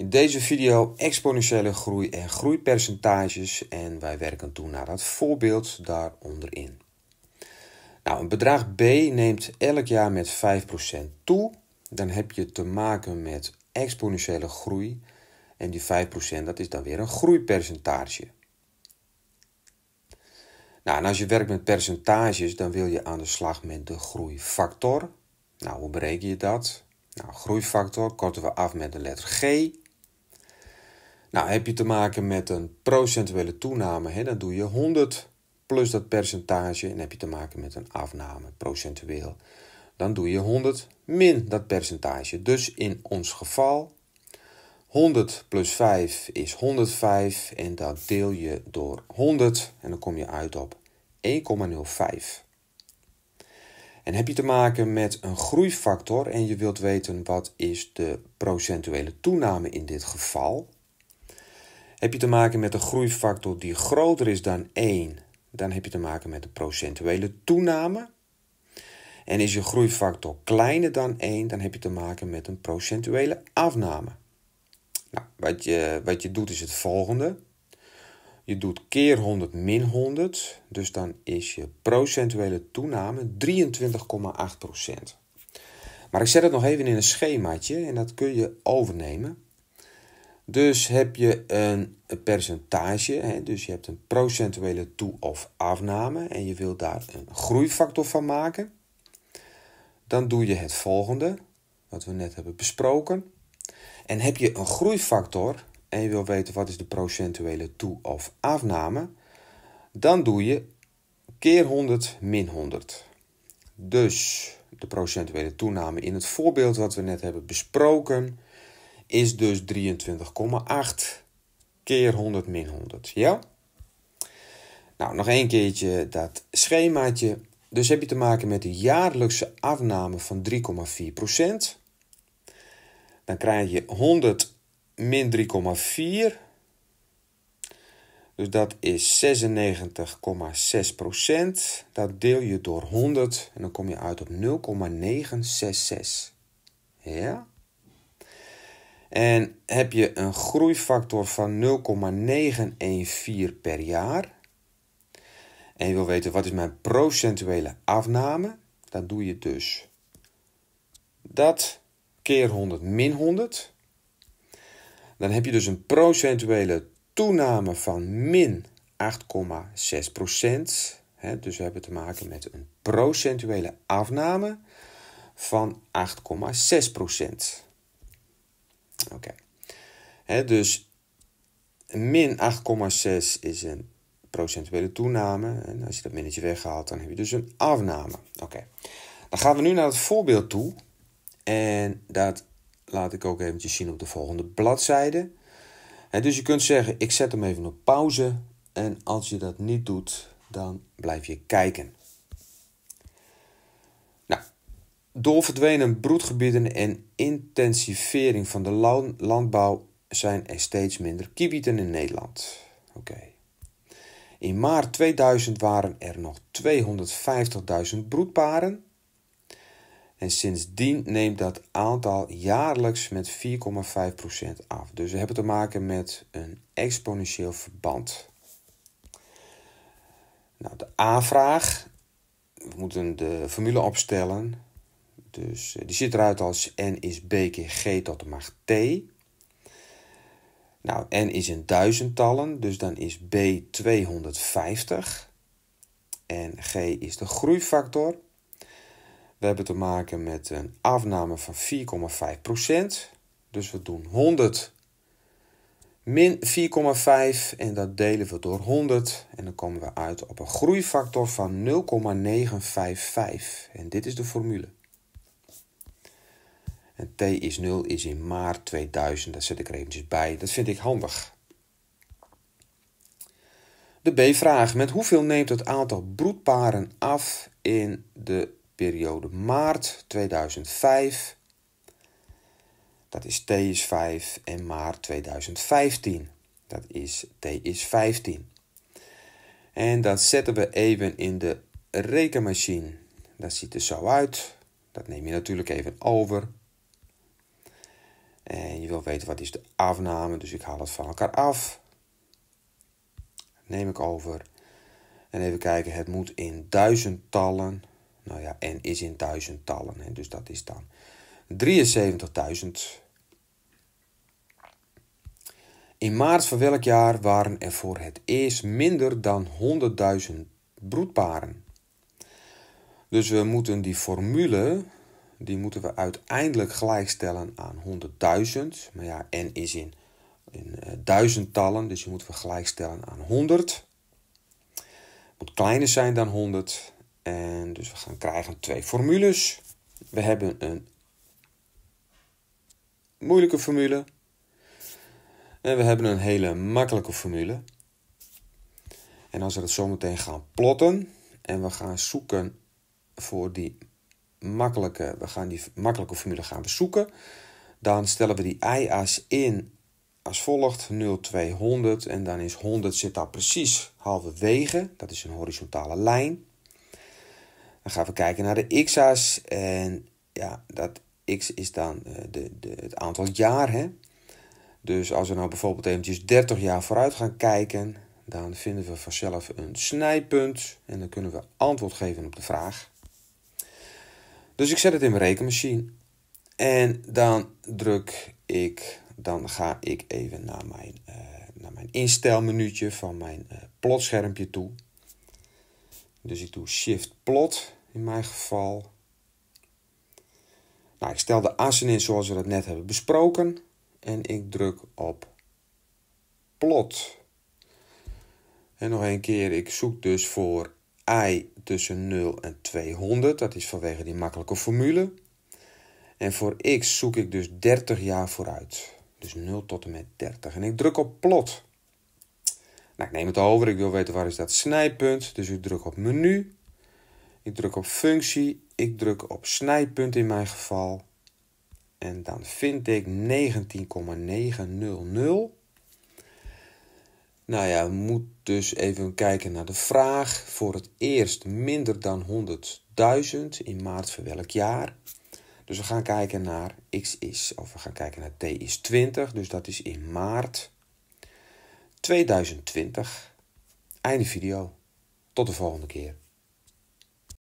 In deze video exponentiële groei en groeipercentages en wij werken toen naar dat voorbeeld daaronderin. Nou, een bedrag B neemt elk jaar met 5% toe. Dan heb je te maken met exponentiële groei. En die 5% dat is dan weer een groeipercentage. Nou, als je werkt met percentages, dan wil je aan de slag met de groeifactor. Nou, hoe bereken je dat? Nou, groeifactor korten we af met de letter G. Nou, heb je te maken met een procentuele toename, hè, dan doe je 100 plus dat percentage. En heb je te maken met een afname, procentueel, dan doe je 100 min dat percentage. Dus in ons geval, 100 plus 5 is 105 en dat deel je door 100 en dan kom je uit op 1,05. En heb je te maken met een groeifactor en je wilt weten wat is de procentuele toename in dit geval, heb je te maken met een groeifactor die groter is dan 1, dan heb je te maken met een procentuele toename. En is je groeifactor kleiner dan 1, dan heb je te maken met een procentuele afname. Nou, wat, je, wat je doet is het volgende. Je doet keer 100 min 100, dus dan is je procentuele toename 23,8%. Maar ik zet het nog even in een schemaatje en dat kun je overnemen. Dus heb je een percentage, dus je hebt een procentuele toe- of afname en je wilt daar een groeifactor van maken. Dan doe je het volgende, wat we net hebben besproken. En heb je een groeifactor en je wil weten wat is de procentuele toe- of afname, dan doe je keer 100 min 100. Dus de procentuele toename in het voorbeeld wat we net hebben besproken is dus 23,8 keer 100 min 100. Ja? Nou, nog een keertje dat schemaatje. Dus heb je te maken met de jaarlijkse afname van 3,4%. Dan krijg je 100 min 3,4. Dus dat is 96,6%. Dat deel je door 100 en dan kom je uit op 0,966. Ja? En heb je een groeifactor van 0,914 per jaar. En je wil weten wat is mijn procentuele afname. Dan doe je dus dat keer 100 min 100. Dan heb je dus een procentuele toename van min 8,6 dus we hebben te maken met een procentuele afname van 8,6 Oké. Dus min 8,6 is een procentuele toename. En als je dat minnetje weghaalt, dan heb je dus een afname. Oké. Dan gaan we nu naar het voorbeeld toe. En dat laat ik ook eventjes zien op de volgende bladzijde. En dus je kunt zeggen, ik zet hem even op pauze. En als je dat niet doet, dan blijf je kijken. Door verdwenen broedgebieden en intensivering van de landbouw zijn er steeds minder kibieten in Nederland. Oké. In maart 2000 waren er nog 250.000 broedparen. En sindsdien neemt dat aantal jaarlijks met 4,5% af. Dus we hebben te maken met een exponentieel verband. Nou, de aanvraag. We moeten de formule opstellen. Dus eh, die ziet eruit als n is b keer g tot de macht t. Nou, n is in duizendtallen, dus dan is b 250. En g is de groeifactor. We hebben te maken met een afname van 4,5%. Dus we doen 100 min 4,5 en dat delen we door 100. En dan komen we uit op een groeifactor van 0,955. En dit is de formule. En T is 0 is in maart 2000. Dat zet ik er eventjes bij. Dat vind ik handig. De B-vraag. Met hoeveel neemt het aantal broedparen af in de periode maart 2005? Dat is T is 5 en maart 2015. Dat is T is 15. En dat zetten we even in de rekenmachine. Dat ziet er zo uit. Dat neem je natuurlijk even over. En je wil weten wat is de afname, dus ik haal het van elkaar af. Neem ik over. En even kijken, het moet in duizendtallen. Nou ja, en is in duizendtallen, dus dat is dan 73.000. In maart van welk jaar waren er voor het eerst minder dan 100.000 broedparen? Dus we moeten die formule die moeten we uiteindelijk gelijkstellen aan 100.000. Maar ja, n is in, in uh, duizendtallen, dus die moeten we gelijkstellen aan 100. Moet kleiner zijn dan 100. En dus we gaan krijgen twee formules. We hebben een moeilijke formule. En we hebben een hele makkelijke formule. En als we dat zometeen gaan plotten en we gaan zoeken voor die makkelijke, we gaan die makkelijke formule gaan bezoeken. Dan stellen we die i-as in als volgt 0, 2, en dan is 100 zit daar precies halverwege. Dat is een horizontale lijn. Dan gaan we kijken naar de x-as en ja, dat x is dan eh, de, de, het aantal jaar. Hè? Dus als we nou bijvoorbeeld eventjes 30 jaar vooruit gaan kijken, dan vinden we vanzelf een snijpunt en dan kunnen we antwoord geven op de vraag. Dus ik zet het in mijn rekenmachine. En dan druk ik, dan ga ik even naar mijn, uh, naar mijn instelmenuutje van mijn uh, plotschermpje toe. Dus ik doe shift plot in mijn geval. Nou, ik stel de assen in zoals we dat net hebben besproken. En ik druk op plot. En nog een keer, ik zoek dus voor i tussen 0 en 200. Dat is vanwege die makkelijke formule. En voor x zoek ik dus 30 jaar vooruit. Dus 0 tot en met 30. En ik druk op plot. Nou, ik neem het over. Ik wil weten waar is dat snijpunt. Dus ik druk op menu. Ik druk op functie. Ik druk op snijpunt in mijn geval. En dan vind ik 19,900 nou ja, moet dus even kijken naar de vraag. Voor het eerst minder dan 100.000 in maart van welk jaar? Dus we gaan kijken naar x is, of we gaan kijken naar t is 20, dus dat is in maart 2020. Einde video. Tot de volgende keer.